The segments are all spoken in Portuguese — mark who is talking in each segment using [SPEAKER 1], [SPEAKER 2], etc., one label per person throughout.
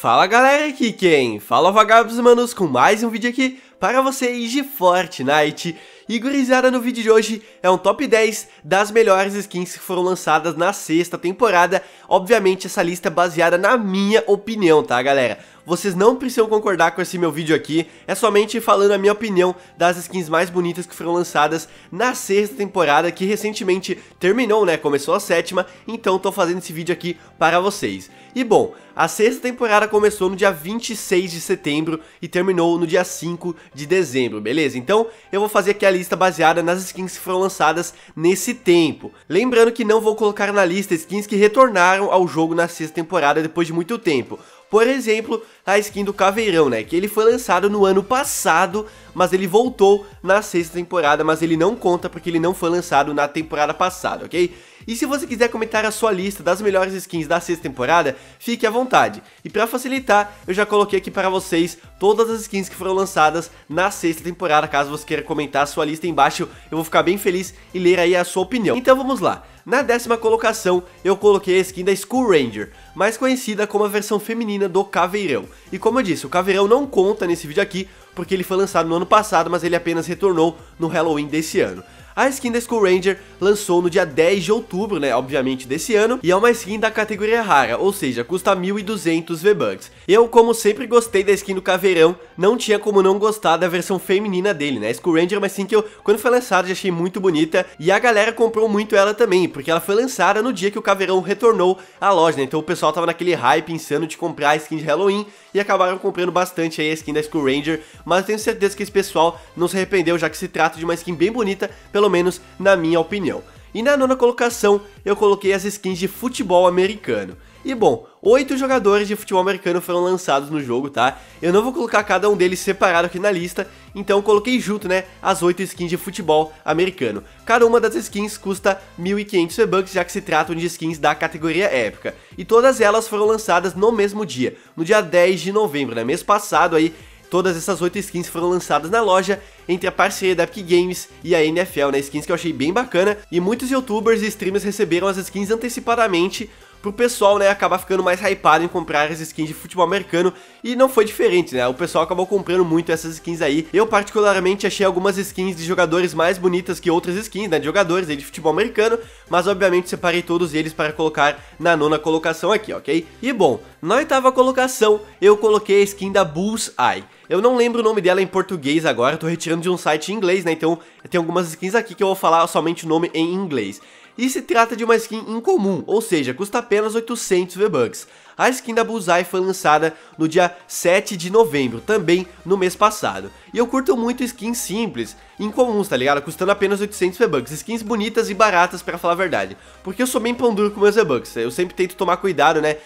[SPEAKER 1] Fala galera, aqui quem? Fala vagabundos manos com mais um vídeo aqui para vocês de Fortnite E gurizada, no vídeo de hoje é um top 10 das melhores skins que foram lançadas na sexta temporada Obviamente essa lista é baseada na minha opinião, tá galera? vocês não precisam concordar com esse meu vídeo aqui, é somente falando a minha opinião das skins mais bonitas que foram lançadas na sexta temporada, que recentemente terminou, né, começou a sétima, então tô fazendo esse vídeo aqui para vocês. E bom, a sexta temporada começou no dia 26 de setembro e terminou no dia 5 de dezembro, beleza? Então eu vou fazer aqui a lista baseada nas skins que foram lançadas nesse tempo. Lembrando que não vou colocar na lista skins que retornaram ao jogo na sexta temporada depois de muito tempo. Por exemplo, a skin do Caveirão, né? Que ele foi lançado no ano passado, mas ele voltou na sexta temporada, mas ele não conta porque ele não foi lançado na temporada passada, ok? E se você quiser comentar a sua lista das melhores skins da sexta temporada, fique à vontade. E para facilitar, eu já coloquei aqui para vocês todas as skins que foram lançadas na sexta temporada, caso você queira comentar a sua lista embaixo, eu vou ficar bem feliz e ler aí a sua opinião. Então vamos lá. Na décima colocação, eu coloquei a skin da School Ranger, mais conhecida como a versão feminina do Caveirão. E como eu disse, o Caveirão não conta nesse vídeo aqui, porque ele foi lançado no ano passado, mas ele apenas retornou no Halloween desse ano. A skin da Skull Ranger lançou no dia 10 de outubro, né, obviamente desse ano, e é uma skin da categoria rara, ou seja, custa 1.200 V-Bucks. Eu, como sempre gostei da skin do Caveirão, não tinha como não gostar da versão feminina dele, né, Skull Ranger é uma skin que eu, quando foi lançada, já achei muito bonita, e a galera comprou muito ela também, porque ela foi lançada no dia que o Caveirão retornou à loja, né, então o pessoal tava naquele hype insano de comprar a skin de Halloween, e acabaram comprando bastante aí a skin da Skull Ranger, mas tenho certeza que esse pessoal não se arrependeu, já que se trata de uma skin bem bonita, pelo pelo menos na minha opinião. E na nona colocação eu coloquei as skins de futebol americano. E bom, oito jogadores de futebol americano foram lançados no jogo, tá? Eu não vou colocar cada um deles separado aqui na lista, então coloquei junto, né, as oito skins de futebol americano. Cada uma das skins custa 1.500 V-Bucks, já que se tratam de skins da categoria épica. E todas elas foram lançadas no mesmo dia, no dia 10 de novembro, né, mês passado aí, Todas essas 8 skins foram lançadas na loja entre a parceria da Epic Games e a NFL, né? Skins que eu achei bem bacana e muitos youtubers e streamers receberam as skins antecipadamente pro pessoal, né, acabar ficando mais hypado em comprar as skins de futebol americano e não foi diferente, né? O pessoal acabou comprando muito essas skins aí. Eu particularmente achei algumas skins de jogadores mais bonitas que outras skins, né, de jogadores aí de futebol americano, mas obviamente separei todos eles para colocar na nona colocação aqui, ok? E bom, na oitava colocação eu coloquei a skin da Bullseye. Eu não lembro o nome dela em português agora, tô retirando de um site em inglês, né? Então tem algumas skins aqui que eu vou falar somente o nome em inglês e se trata de uma skin incomum, ou seja, custa apenas 800 V-Bucks. A skin da Bullseye foi lançada no dia 7 de novembro, também no mês passado. E eu curto muito skins simples, incomuns, tá ligado? Custando apenas 800 V-Bucks, skins bonitas e baratas para falar a verdade. Porque eu sou bem pão duro com meus V-Bucks, eu sempre tento tomar cuidado, né?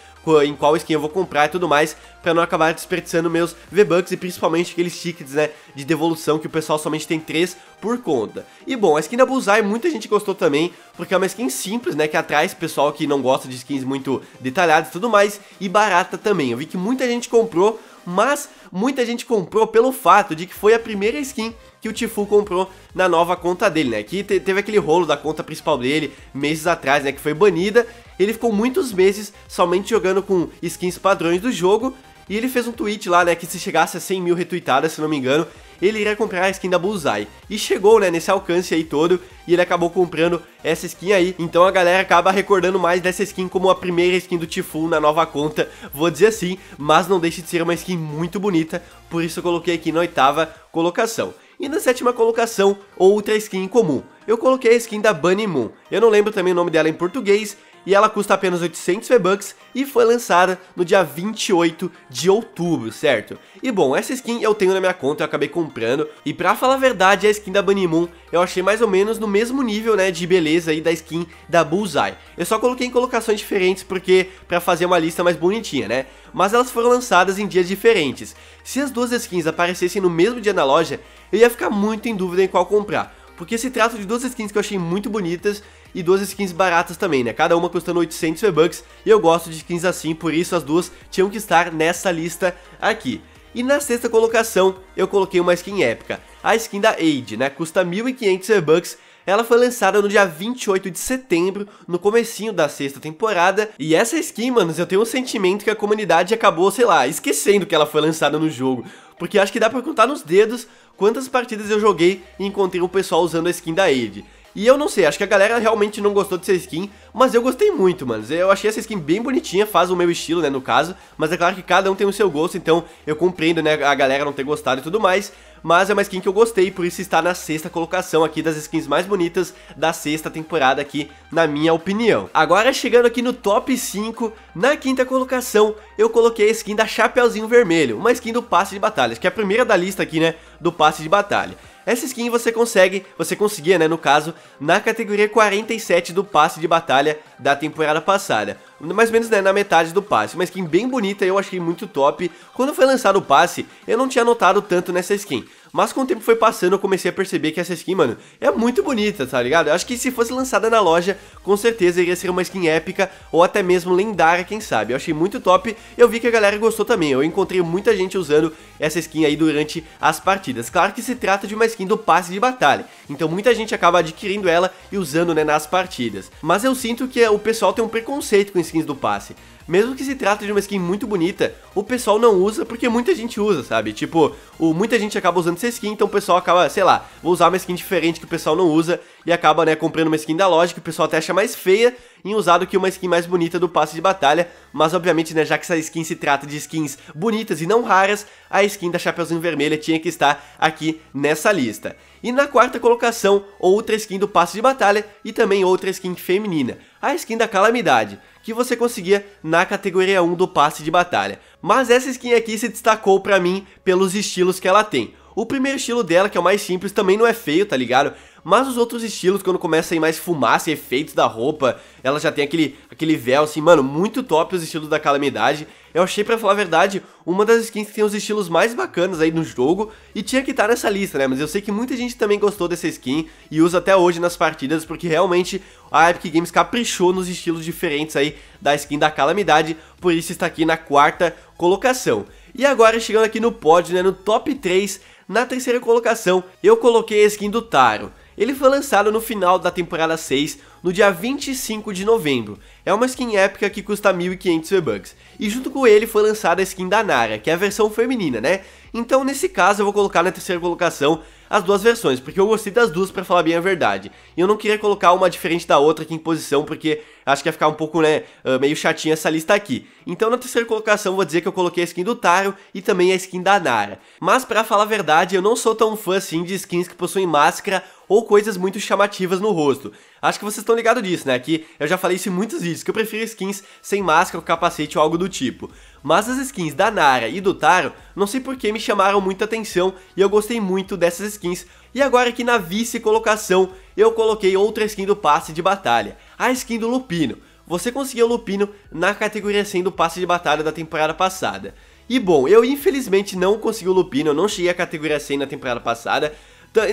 [SPEAKER 1] em qual skin eu vou comprar e tudo mais, para não acabar desperdiçando meus V-Bucks e principalmente aqueles tickets, né, de devolução que o pessoal somente tem 3 por conta. E bom, a skin da Bullseye muita gente gostou também, porque é uma skin simples, né, que atrai pessoal que não gosta de skins muito detalhadas e tudo mais, e barata também. Eu vi que muita gente comprou, mas muita gente comprou pelo fato de que foi a primeira skin que o Tifu comprou na nova conta dele, né? Que teve aquele rolo da conta principal dele meses atrás, né? Que foi banida. Ele ficou muitos meses somente jogando com skins padrões do jogo. E ele fez um tweet lá, né? Que se chegasse a 100 mil retweetadas, se não me engano, ele iria comprar a skin da Bullseye. E chegou, né, nesse alcance aí todo, e ele acabou comprando essa skin aí. Então a galera acaba recordando mais dessa skin como a primeira skin do Tifun na nova conta, vou dizer assim, mas não deixe de ser uma skin muito bonita, por isso eu coloquei aqui na oitava colocação. E na sétima colocação, outra skin em comum. Eu coloquei a skin da Bunny Moon. Eu não lembro também o nome dela em português, e ela custa apenas 800 V-Bucks e foi lançada no dia 28 de outubro, certo? E bom, essa skin eu tenho na minha conta, eu acabei comprando, e pra falar a verdade, a skin da Bunny Moon eu achei mais ou menos no mesmo nível, né, de beleza aí da skin da Bullseye. Eu só coloquei em colocações diferentes porque pra fazer uma lista mais bonitinha, né? Mas elas foram lançadas em dias diferentes. Se as duas skins aparecessem no mesmo dia na loja, eu ia ficar muito em dúvida em qual comprar porque se trata de duas skins que eu achei muito bonitas e duas skins baratas também, né? Cada uma custando 800 V-Bucks e eu gosto de skins assim, por isso as duas tinham que estar nessa lista aqui. E na sexta colocação, eu coloquei uma skin épica, a skin da Age, né? Custa 1.500 V-Bucks ela foi lançada no dia 28 de setembro, no comecinho da sexta temporada, e essa skin, manos, eu tenho um sentimento que a comunidade acabou, sei lá, esquecendo que ela foi lançada no jogo, porque acho que dá pra contar nos dedos quantas partidas eu joguei e encontrei o um pessoal usando a skin da Aid. E eu não sei, acho que a galera realmente não gostou dessa skin, mas eu gostei muito, mano. Eu achei essa skin bem bonitinha, faz o meu estilo, né, no caso. Mas é claro que cada um tem o seu gosto, então eu compreendo, né, a galera não ter gostado e tudo mais. Mas é uma skin que eu gostei, por isso está na sexta colocação aqui das skins mais bonitas da sexta temporada aqui, na minha opinião. Agora, chegando aqui no top 5, na quinta colocação, eu coloquei a skin da Chapeuzinho Vermelho, uma skin do passe de batalhas, que é a primeira da lista aqui, né, do passe de batalha. Essa skin você consegue, você conseguia, né, no caso, na categoria 47 do passe de batalha, da temporada passada. Mais ou menos né, na metade do passe, uma skin bem bonita, eu achei muito top. Quando foi lançado o passe, eu não tinha notado tanto nessa skin. Mas com o tempo foi passando, eu comecei a perceber que essa skin, mano, é muito bonita, tá ligado? Eu acho que se fosse lançada na loja, com certeza iria ser uma skin épica ou até mesmo lendária, quem sabe. Eu achei muito top, eu vi que a galera gostou também. Eu encontrei muita gente usando essa skin aí durante as partidas. Claro que se trata de uma skin do passe de batalha, então muita gente acaba adquirindo ela e usando, né, nas partidas. Mas eu sinto que o pessoal tem um preconceito com skins do passe. Mesmo que se trate de uma skin muito bonita, o pessoal não usa porque muita gente usa, sabe? Tipo, o, muita gente acaba usando essa skin, então o pessoal acaba, sei lá, vou usar uma skin diferente que o pessoal não usa e acaba, né, comprando uma skin da loja que o pessoal até acha mais feia em usar do que uma skin mais bonita do passe de batalha, mas obviamente, né, já que essa skin se trata de skins bonitas e não raras, a skin da Chapeuzinho Vermelha tinha que estar aqui nessa lista. E na quarta colocação, outra skin do passe de batalha e também outra skin feminina, a skin da Calamidade, que você conseguia na categoria 1 do passe de batalha. Mas essa skin aqui se destacou pra mim pelos estilos que ela tem. O primeiro estilo dela, que é o mais simples, também não é feio, tá ligado? Mas os outros estilos, quando começa a ir mais fumaça assim, e efeitos da roupa, ela já tem aquele, aquele véu, assim, mano, muito top os estilos da calamidade. Eu achei, pra falar a verdade, uma das skins que tem os estilos mais bacanas aí no jogo e tinha que estar tá nessa lista, né? Mas eu sei que muita gente também gostou dessa skin e usa até hoje nas partidas, porque realmente a Epic Games caprichou nos estilos diferentes aí da skin da Calamidade, por isso está aqui na quarta colocação. E agora chegando aqui no pódio, né, no top 3, na terceira colocação, eu coloquei a skin do Taro. Ele foi lançado no final da temporada 6, no dia 25 de novembro. É uma skin épica que custa 1.500 V-Bucks. E junto com ele foi lançada a skin da Nara, que é a versão feminina, né? Então nesse caso eu vou colocar na terceira colocação as duas versões, porque eu gostei das duas para falar bem a verdade. E eu não queria colocar uma diferente da outra aqui em posição, porque acho que ia ficar um pouco, né, ah, meio chatinha essa lista aqui. Então na terceira colocação vou dizer que eu coloquei a skin do Taro e também a skin da Nara. Mas para falar a verdade, eu não sou tão fã assim de skins que possuem máscara ou coisas muito chamativas no rosto. Acho que vocês estão ligados disso, né? Que eu já falei isso em muitos vídeos, que eu prefiro skins sem máscara ou capacete ou algo do tipo mas as skins da Nara e do Taro, não sei porque me chamaram muita atenção e eu gostei muito dessas skins. E agora aqui na vice colocação, eu coloquei outra skin do passe de batalha, a skin do Lupino. Você conseguiu o Lupino na categoria 100 do passe de batalha da temporada passada. E bom, eu infelizmente não consegui o Lupino, eu não cheguei à categoria 100 na temporada passada,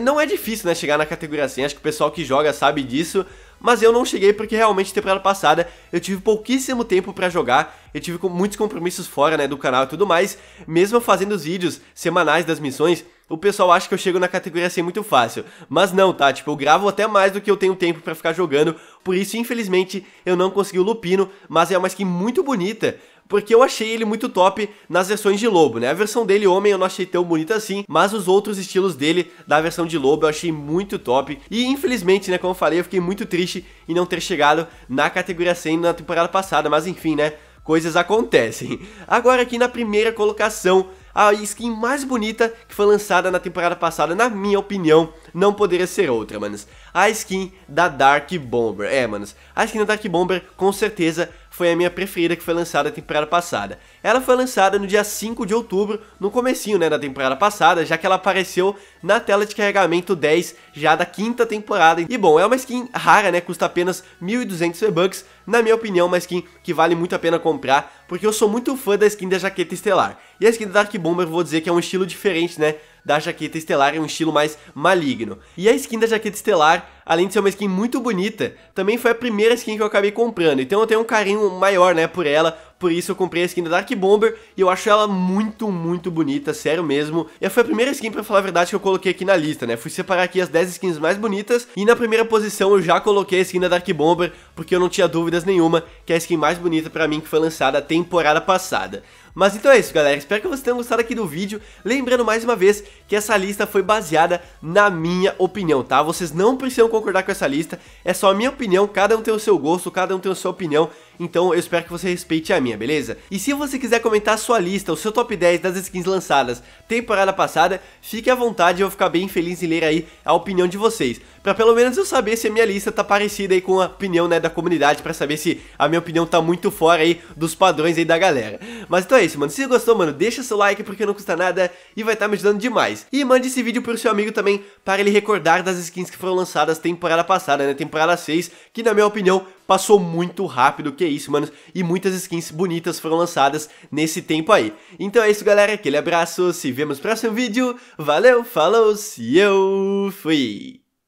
[SPEAKER 1] não é difícil, né, chegar na categoria 100, assim, acho que o pessoal que joga sabe disso, mas eu não cheguei porque realmente temporada passada eu tive pouquíssimo tempo para jogar, eu tive muitos compromissos fora, né, do canal e tudo mais, mesmo fazendo os vídeos semanais das missões, o pessoal acha que eu chego na categoria assim muito fácil. Mas não, tá? Tipo, eu gravo até mais do que eu tenho tempo para ficar jogando. Por isso, infelizmente, eu não consegui o Lupino, mas é uma skin muito bonita. Porque eu achei ele muito top nas versões de lobo, né? A versão dele homem eu não achei tão bonita assim, mas os outros estilos dele da versão de lobo eu achei muito top. E infelizmente, né, como eu falei, eu fiquei muito triste em não ter chegado na categoria 100 na temporada passada, mas enfim, né? Coisas acontecem. Agora aqui na primeira colocação a skin mais bonita que foi lançada na temporada passada, na minha opinião, não poderia ser outra, manos a skin da Dark Bomber. É, manos, a skin da Dark Bomber com certeza foi a minha preferida que foi lançada na temporada passada. Ela foi lançada no dia 5 de outubro, no comecinho né, da temporada passada, já que ela apareceu na tela de carregamento 10 já da quinta temporada. E bom, é uma skin rara, né, custa apenas 1.200 V-Bucks, na minha opinião é uma skin que vale muito a pena comprar, porque eu sou muito fã da skin da Jaqueta Estelar. E a skin da Dark Bomber vou dizer que é um estilo diferente, né, da jaqueta estelar, é um estilo mais maligno. E a skin da jaqueta estelar, além de ser uma skin muito bonita, também foi a primeira skin que eu acabei comprando, então eu tenho um carinho maior, né, por ela, por isso eu comprei a skin da Dark Bomber e eu acho ela muito, muito bonita, sério mesmo. E foi a primeira skin, pra falar a verdade, que eu coloquei aqui na lista, né? Fui separar aqui as 10 skins mais bonitas e na primeira posição eu já coloquei a skin da Dark Bomber, porque eu não tinha dúvidas nenhuma que é a skin mais bonita pra mim que foi lançada a temporada passada. Mas então é isso, galera. Espero que vocês tenham gostado aqui do vídeo. Lembrando mais uma vez que essa lista foi baseada na minha opinião, tá? Vocês não precisam concordar com essa lista. É só a minha opinião, cada um tem o seu gosto, cada um tem a sua opinião. Então eu espero que você respeite a minha, beleza? E se você quiser comentar a sua lista, o seu top 10 das skins lançadas temporada passada, fique à vontade, eu vou ficar bem feliz em ler aí a opinião de vocês. Pra pelo menos eu saber se a minha lista tá parecida aí com a opinião né, da comunidade, pra saber se a minha opinião tá muito fora aí dos padrões aí da galera. Mas então é isso, mano. Se gostou, mano, deixa seu like porque não custa nada e vai estar tá me ajudando demais. E mande esse vídeo pro seu amigo também para ele recordar das skins que foram lançadas temporada passada, né? Temporada 6, que na minha opinião passou muito rápido, que isso, mano. E muitas skins bonitas foram lançadas nesse tempo aí. Então é isso, galera. Aquele abraço, se vemos no próximo vídeo. Valeu, falou, se eu fui!